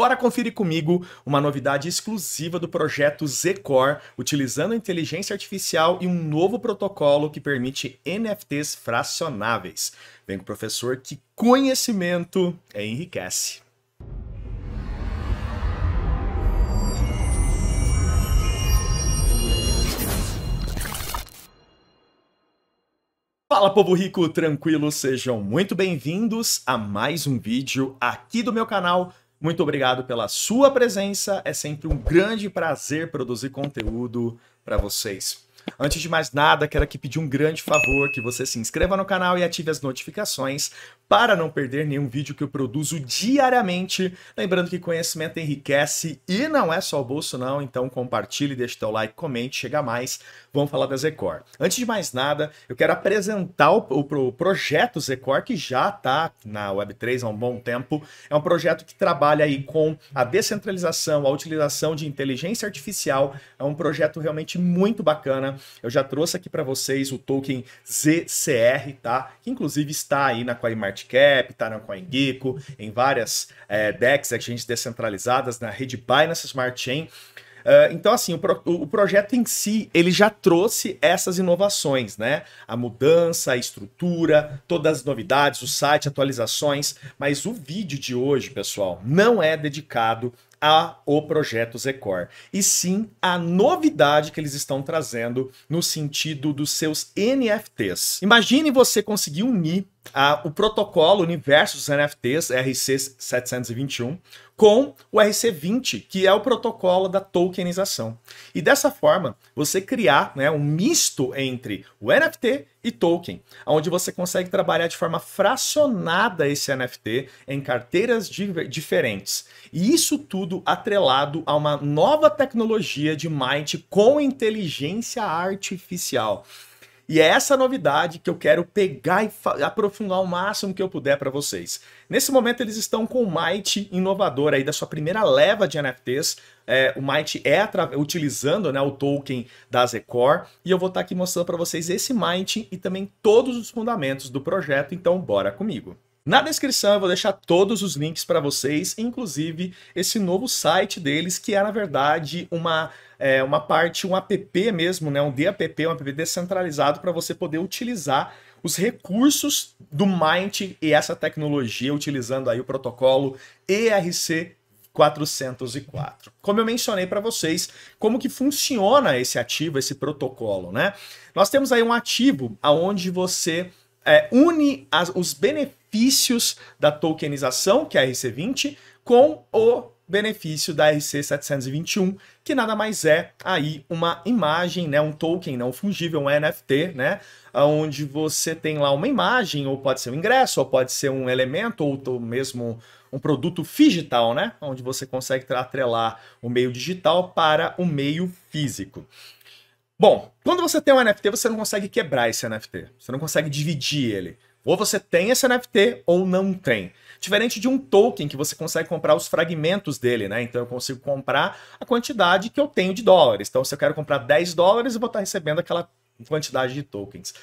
Bora conferir comigo uma novidade exclusiva do projeto Zcore, utilizando inteligência artificial e um novo protocolo que permite NFTs fracionáveis. Vem com o professor que conhecimento é, enriquece. Fala povo rico, tranquilo, sejam muito bem-vindos a mais um vídeo aqui do meu canal muito obrigado pela sua presença. É sempre um grande prazer produzir conteúdo para vocês. Antes de mais nada, quero aqui pedir um grande favor que você se inscreva no canal e ative as notificações para não perder nenhum vídeo que eu produzo diariamente. Lembrando que conhecimento enriquece e não é só o bolso não, então compartilhe, deixe teu like, comente, chega mais, vamos falar da Zecor. Antes de mais nada, eu quero apresentar o, o, o projeto Zecor, que já está na Web3 há um bom tempo. É um projeto que trabalha aí com a descentralização, a utilização de inteligência artificial. É um projeto realmente muito bacana. Eu já trouxe aqui para vocês o token ZCR, tá? Que inclusive está aí na CoinMarket Nightcap, tá na CoinGecko, em várias é, DEX, exchanges descentralizadas, na rede Binance Smart Chain. Uh, então, assim, o, pro, o, projeto em si, ele já trouxe essas inovações, né? A mudança, a estrutura, todas as novidades, o site, atualizações. Mas o vídeo de hoje, pessoal, não é dedicado ao projeto Zecor, e sim a novidade que eles estão trazendo no sentido dos seus NFTs. Imagine você conseguir unir a, o protocolo universos NFTs, RC721, com o RC20, que é o protocolo da tokenização. E dessa forma, você criar né, um misto entre o NFT e token, onde você consegue trabalhar de forma fracionada esse NFT em carteiras diferentes. E isso tudo atrelado a uma nova tecnologia de mining com inteligência artificial. E é essa novidade que eu quero pegar e aprofundar o máximo que eu puder para vocês. Nesse momento eles estão com o Might inovador aí da sua primeira leva de NFTs. É, o Might é utilizando né, o token da Zecor e eu vou estar tá aqui mostrando para vocês esse Might e também todos os fundamentos do projeto, então bora comigo. Na descrição eu vou deixar todos os links para vocês, inclusive esse novo site deles, que é na verdade uma, é, uma parte, um app mesmo, né? um DApp, um app descentralizado para você poder utilizar os recursos do Mind e essa tecnologia, utilizando aí o protocolo ERC 404. Como eu mencionei para vocês, como que funciona esse ativo, esse protocolo, né? Nós temos aí um ativo aonde você é, une as, os benefícios da tokenização, que é a RC20, com o benefício da RC721, que nada mais é aí uma imagem, né, um token não fungível, um NFT, né, onde você tem lá uma imagem, ou pode ser um ingresso, ou pode ser um elemento, ou, mesmo um produto digital, né, onde você consegue atrelar o meio digital para o meio físico. Bom, quando você tem um NFT, você não consegue quebrar esse NFT. Você não consegue dividir ele. Ou você tem esse NFT ou não tem. Diferente de um token que você consegue comprar os fragmentos dele, né? Então eu consigo comprar a quantidade que eu tenho de dólares. Então, se eu quero comprar 10 dólares, eu vou estar recebendo aquela quantidade de tokens.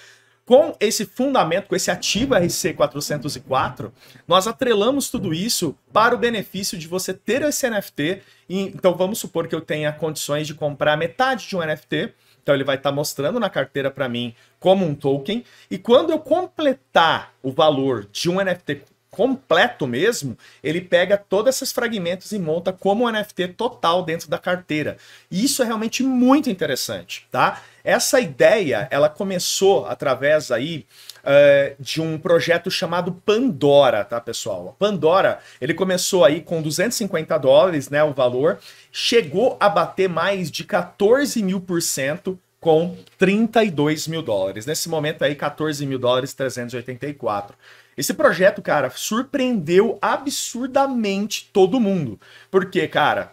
Com esse fundamento, com esse ativo RC404, nós atrelamos tudo isso para o benefício de você ter esse NFT. então vamos supor que eu tenha condições de comprar metade de um NFT então ele vai estar tá mostrando na carteira para mim como um token. E quando eu completar o valor de um NFT completo mesmo, ele pega todos esses fragmentos e monta como um NFT total dentro da carteira. E isso é realmente muito interessante, tá? Essa ideia, ela começou através aí uh, de um projeto chamado Pandora, tá, pessoal? Pandora, ele começou aí com 250 dólares, né, o valor, chegou a bater mais de 14 mil por cento, com 32 mil dólares. Nesse momento aí, 14 mil dólares, 384. Esse projeto, cara, surpreendeu absurdamente todo mundo. Porque, cara,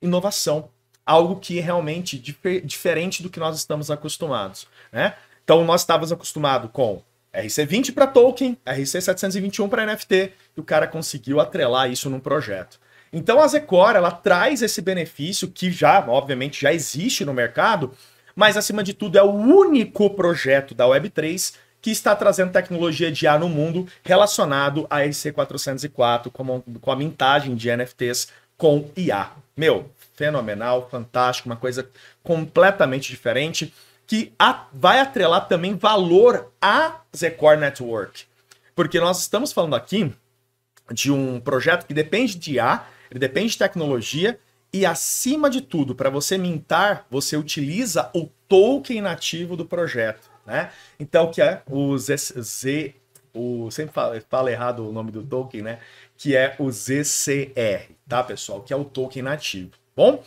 inovação. Algo que é realmente dif diferente do que nós estamos acostumados, né? Então, nós estávamos acostumados com RC20 para token, RC721 para NFT, e o cara conseguiu atrelar isso num projeto. Então, a Zecor, ela traz esse benefício que já, obviamente, já existe no mercado, mas acima de tudo é o único projeto da Web3 que está trazendo tecnologia de ar no mundo relacionado a RC404, com, com a mintagem de NFTs com IA. Meu, fenomenal, fantástico, uma coisa completamente diferente que vai atrelar também valor à Zcore Network. Porque nós estamos falando aqui de um projeto que depende de IA, ele depende de tecnologia, e acima de tudo, para você mintar, você utiliza o token nativo do projeto né? Então, que é o Z... O, sempre falo, falo errado o nome do token, né? Que é o ZCR, tá, pessoal? Que é o token nativo, bom?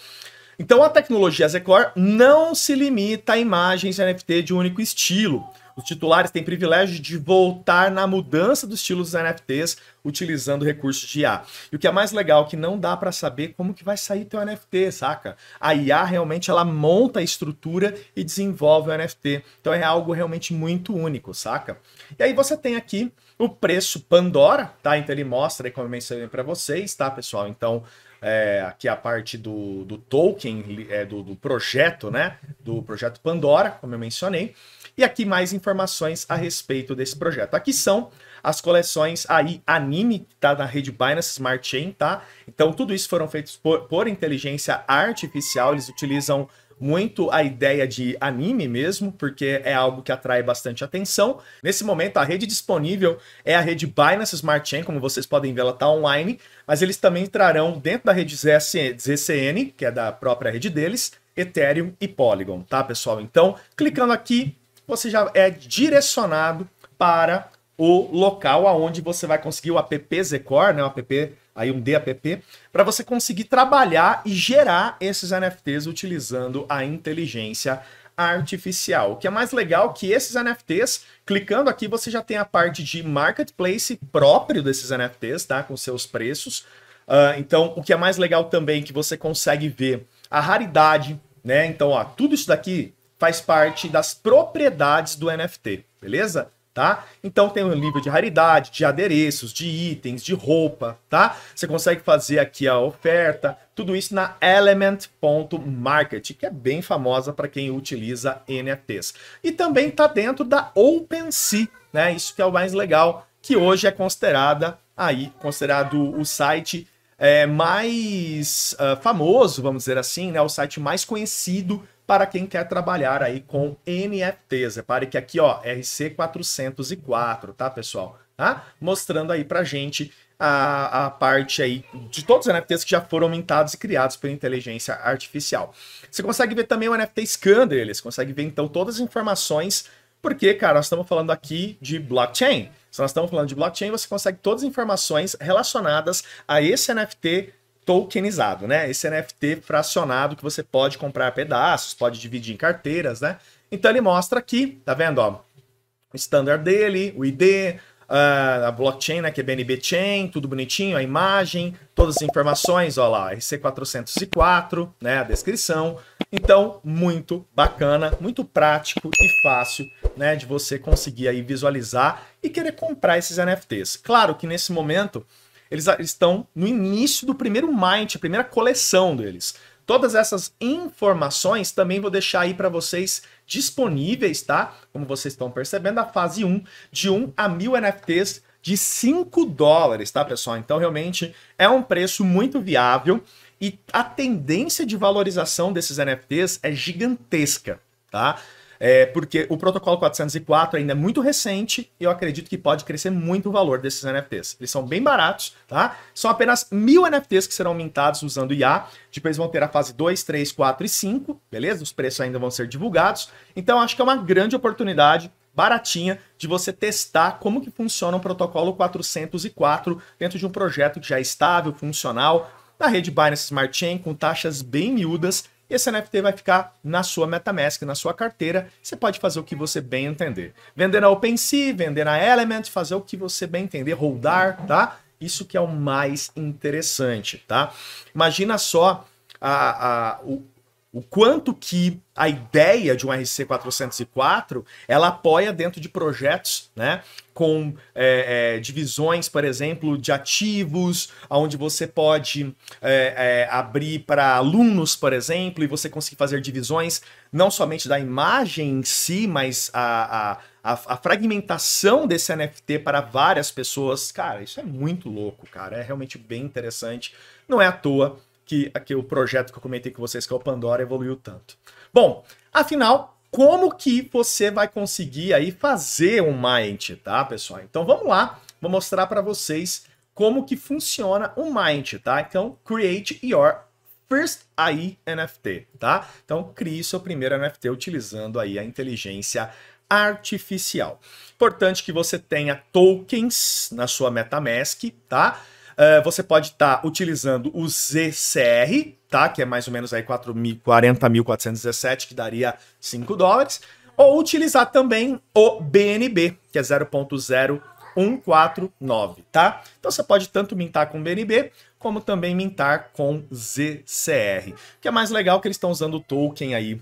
Então, a tecnologia zecor não se limita a imagens NFT de um único estilo. Os titulares têm privilégio de voltar na mudança do estilo dos NFTs utilizando recursos de IA. E o que é mais legal é que não dá para saber como que vai sair teu NFT, saca? A IA realmente ela monta a estrutura e desenvolve o NFT. Então é algo realmente muito único, saca? E aí você tem aqui o preço Pandora, tá? Então ele mostra aí como eu mencionei para vocês, tá, pessoal? Então é, aqui a parte do, do token, é, do, do projeto, né? Do projeto Pandora, como eu mencionei. E aqui mais informações a respeito desse projeto. Aqui são as coleções aí anime que tá na rede Binance Smart Chain, tá? Então tudo isso foram feitos por, por inteligência artificial, eles utilizam muito a ideia de anime mesmo, porque é algo que atrai bastante atenção. Nesse momento, a rede disponível é a rede Binance Smart Chain, como vocês podem ver, ela está online, mas eles também entrarão dentro da rede ZCN, que é da própria rede deles, Ethereum e Polygon, tá, pessoal? Então, clicando aqui, você já é direcionado para o local aonde você vai conseguir o app Zcore, né, o app aí um DAPP, para você conseguir trabalhar e gerar esses NFTs utilizando a inteligência artificial. O que é mais legal é que esses NFTs, clicando aqui, você já tem a parte de marketplace próprio desses NFTs, tá? Com seus preços. Uh, então, o que é mais legal também é que você consegue ver a raridade, né? Então, ó, tudo isso daqui faz parte das propriedades do NFT, beleza? tá? Então tem um nível de raridade, de adereços, de itens, de roupa, tá? Você consegue fazer aqui a oferta, tudo isso na element.market, que é bem famosa para quem utiliza NFTs. E também tá dentro da OpenSea, né? Isso que é o mais legal, que hoje é considerada aí, considerado o site é, mais uh, famoso, vamos dizer assim, né? O site mais conhecido para quem quer trabalhar aí com NFTs. Repare que aqui, ó, RC404, tá, pessoal? Tá? Mostrando aí pra gente a, a, parte aí de todos os NFTs que já foram aumentados e criados pela inteligência artificial. Você consegue ver também o NFT Scan eles. consegue ver então todas as informações, porque, cara, nós estamos falando aqui de blockchain. Se nós estamos falando de blockchain, você consegue todas as informações relacionadas a esse NFT tokenizado, né? Esse NFT fracionado que você pode comprar pedaços, pode dividir em carteiras, né? Então ele mostra aqui, tá vendo? Ó, o standard dele, o ID, ah, a blockchain, né? Que é BNB Chain, tudo bonitinho, a imagem, todas as informações, ó lá, RC404, né? A descrição. Então, muito bacana, muito prático e fácil, né? De você conseguir aí visualizar e querer comprar esses NFTs. Claro que nesse momento eles estão no início do primeiro Mind, a primeira coleção deles. Todas essas informações também vou deixar aí para vocês disponíveis, tá? Como vocês estão percebendo, a fase 1, de 1 a 1000 NFTs de 5 dólares, tá, pessoal? Então, realmente é um preço muito viável e a tendência de valorização desses NFTs é gigantesca, tá? É, porque o protocolo 404 ainda é muito recente e eu acredito que pode crescer muito o valor desses NFTs. Eles são bem baratos, tá? São apenas mil NFTs que serão mintados usando IA. Depois vão ter a fase 2, 3, 4 e 5, beleza? Os preços ainda vão ser divulgados. Então acho que é uma grande oportunidade baratinha de você testar como que funciona o protocolo 404 dentro de um projeto que já é estável, funcional, na rede Binance Smart Chain com taxas bem miúdas esse NFT vai ficar na sua MetaMask, na sua carteira. Você pode fazer o que você bem entender. Vender na OpenSea, vender na Element, fazer o que você bem entender, rodar, tá? Isso que é o mais interessante, tá? Imagina só a, a, o, o quanto que a ideia de um RC 404 ela apoia dentro de projetos, né? Com é, é, divisões, por exemplo, de ativos, onde você pode é, é, abrir para alunos, por exemplo, e você conseguir fazer divisões não somente da imagem em si, mas a, a, a, a fragmentação desse NFT para várias pessoas. Cara, isso é muito louco, cara. É realmente bem interessante. Não é à toa que aqui, o projeto que eu comentei com vocês, que é o Pandora, evoluiu tanto. Bom, afinal, como que você vai conseguir aí fazer um Mind, tá, pessoal? Então vamos lá, vou mostrar para vocês como que funciona o Mind, tá? Então, create your first AI NFT, tá? Então, crie seu primeiro NFT utilizando aí a inteligência artificial. Importante que você tenha tokens na sua MetaMask, tá? É, você pode estar tá utilizando o ZCR, tá? Que é mais ou menos aí 40.417, que daria 5 dólares. Ou utilizar também o BNB, que é 0.0149, tá? Então você pode tanto mintar com BNB, como também mintar com ZCR. O que é mais legal que eles estão usando o token aí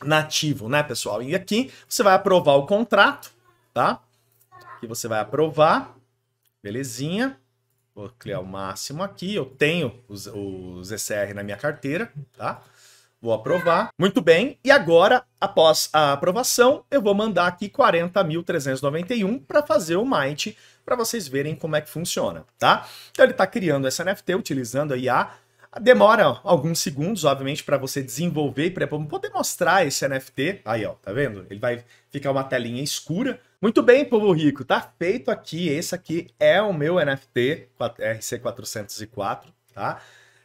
nativo, né, pessoal? E aqui você vai aprovar o contrato, tá? Aqui você vai aprovar, belezinha. Vou criar o máximo aqui. Eu tenho os, os ECR na minha carteira, tá? Vou aprovar. Muito bem. E agora, após a aprovação, eu vou mandar aqui 40.391 para fazer o Might, para vocês verem como é que funciona, tá? Então ele está criando essa NFT utilizando a IA. Demora alguns segundos, obviamente, para você desenvolver e para poder mostrar esse NFT. Aí, ó, tá vendo? Ele vai ficar uma telinha escura muito bem, povo rico, tá feito aqui. Esse aqui é o meu NFT RC404, tá?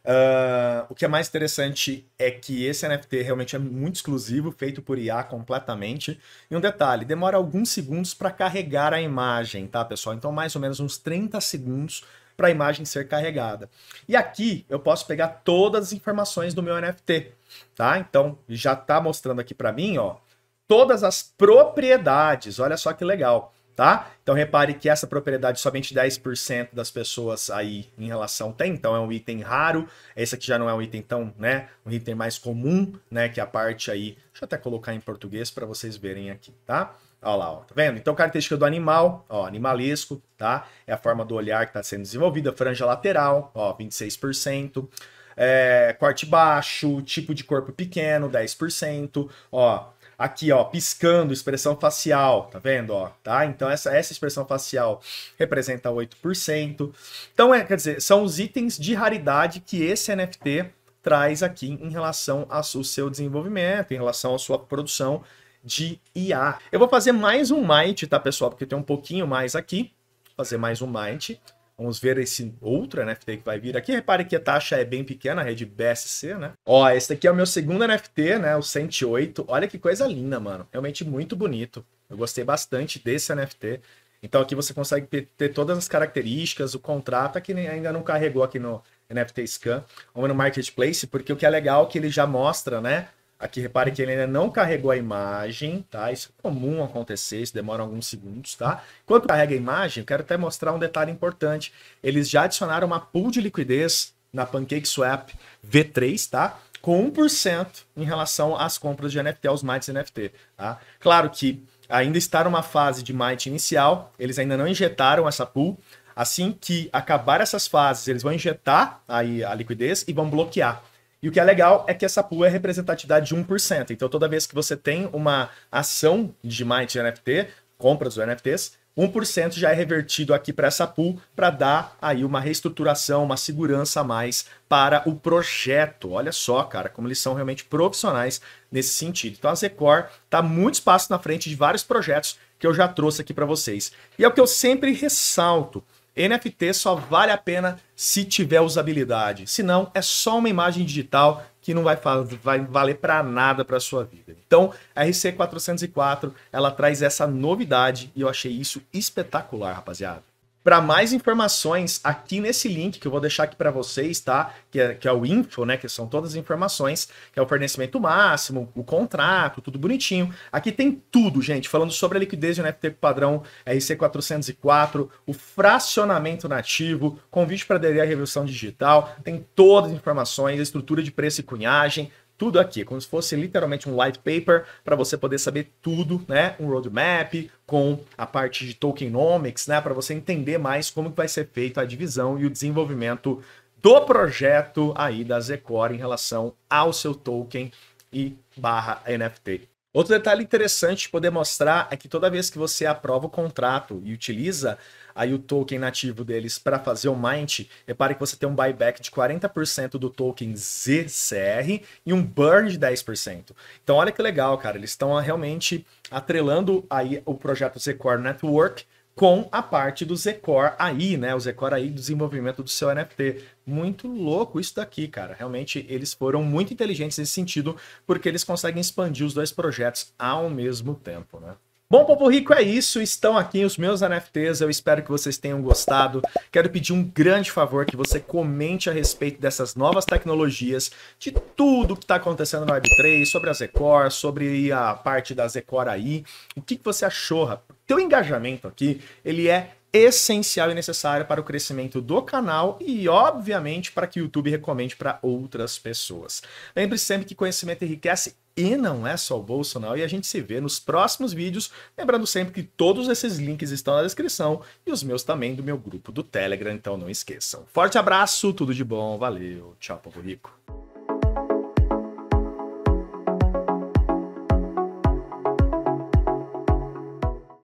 Uh, o que é mais interessante é que esse NFT realmente é muito exclusivo, feito por IA completamente. E um detalhe, demora alguns segundos para carregar a imagem, tá, pessoal? Então, mais ou menos uns 30 segundos para a imagem ser carregada. E aqui eu posso pegar todas as informações do meu NFT, tá? Então, já tá mostrando aqui para mim, ó, todas as propriedades. Olha só que legal, tá? Então repare que essa propriedade somente 10% das pessoas aí em relação tem, então é um item raro. Esse aqui já não é um item tão, né, um item mais comum, né, que a parte aí. Deixa eu até colocar em português para vocês verem aqui, tá? Olha lá, ó, tá vendo? Então, característica do animal, ó, animalesco, tá? É a forma do olhar que está sendo desenvolvida, franja lateral, ó, 26%, é, corte baixo, tipo de corpo pequeno, 10%, ó, Aqui, ó, piscando, expressão facial, tá vendo, ó, tá? Então essa, essa expressão facial representa 8%. Então, é, quer dizer, são os itens de raridade que esse NFT traz aqui em relação ao seu desenvolvimento, em relação à sua produção de IA. Eu vou fazer mais um Might, tá, pessoal? Porque tem um pouquinho mais aqui. fazer mais um Might. Vamos ver esse outro NFT que vai vir aqui. Repare que a taxa é bem pequena, a rede BSC, né? Ó, esse aqui é o meu segundo NFT, né? O 108. Olha que coisa linda, mano. Realmente muito bonito. Eu gostei bastante desse NFT. Então aqui você consegue ter todas as características, o contrato, é que ainda não carregou aqui no NFT Scan, ou no Marketplace, porque o que é legal é que ele já mostra, né? Aqui repare que ele ainda não carregou a imagem, tá? Isso é comum acontecer, isso demora alguns segundos, tá? Enquanto carrega a imagem, eu quero até mostrar um detalhe importante. Eles já adicionaram uma pool de liquidez na PancakeSwap V3, tá? Com 1% em relação às compras de NFT, aos mites NFT, tá? Claro que ainda está numa fase de mite inicial, eles ainda não injetaram essa pool. Assim que acabar essas fases, eles vão injetar aí a liquidez e vão bloquear. E o que é legal é que essa pool é representatividade de 1%. Então, toda vez que você tem uma ação de Might NFT, compras do NFTs, 1% já é revertido aqui para essa pool para dar aí uma reestruturação, uma segurança a mais para o projeto. Olha só, cara, como eles são realmente profissionais nesse sentido. Então a Zecor está muito espaço na frente de vários projetos que eu já trouxe aqui para vocês. E é o que eu sempre ressalto. NFT só vale a pena se tiver usabilidade. Senão, é só uma imagem digital que não vai, vai valer para nada para sua vida. Então, a RC404, ela traz essa novidade e eu achei isso espetacular, rapaziada. Para mais informações, aqui nesse link que eu vou deixar aqui para vocês, tá? Que é, que é o info, né? Que são todas as informações, que é o fornecimento máximo, o contrato, tudo bonitinho. Aqui tem tudo, gente, falando sobre a liquidez de um FT padrão RC404, o fracionamento nativo, convite para aderir à revolução digital, tem todas as informações, a estrutura de preço e cunhagem, tudo aqui, como se fosse literalmente um white paper para você poder saber tudo, né? Um roadmap com a parte de tokenomics, né? Para você entender mais como que vai ser feita a divisão e o desenvolvimento do projeto aí da Zcore em relação ao seu token e barra NFT. Outro detalhe interessante de poder mostrar é que toda vez que você aprova o contrato e utiliza aí o token nativo deles para fazer o mint, repare que você tem um buyback de 40% do token ZCR e um burn de 10%. Então olha que legal, cara, eles estão ah, realmente atrelando aí o projeto Zcore Network com a parte do Zcore aí, né? O Zcore aí do desenvolvimento do seu NFT. Muito louco isso daqui, cara. Realmente eles foram muito inteligentes nesse sentido, porque eles conseguem expandir os dois projetos ao mesmo tempo, né? Bom, Povo Rico, é isso. Estão aqui os meus NFTs. Eu espero que vocês tenham gostado. Quero pedir um grande favor que você comente a respeito dessas novas tecnologias, de tudo que está acontecendo no Web3, sobre a Zecor, sobre a parte da Zecor aí. O que, que você achou, rapaz? Teu engajamento aqui, ele é essencial e necessária para o crescimento do canal e, obviamente, para que o YouTube recomende para outras pessoas. Lembre-se sempre que conhecimento enriquece e não é só o Bolsonaro, e a gente se vê nos próximos vídeos. Lembrando sempre que todos esses links estão na descrição e os meus também do meu grupo do Telegram, então não esqueçam. Forte abraço, tudo de bom, valeu, tchau, povo rico.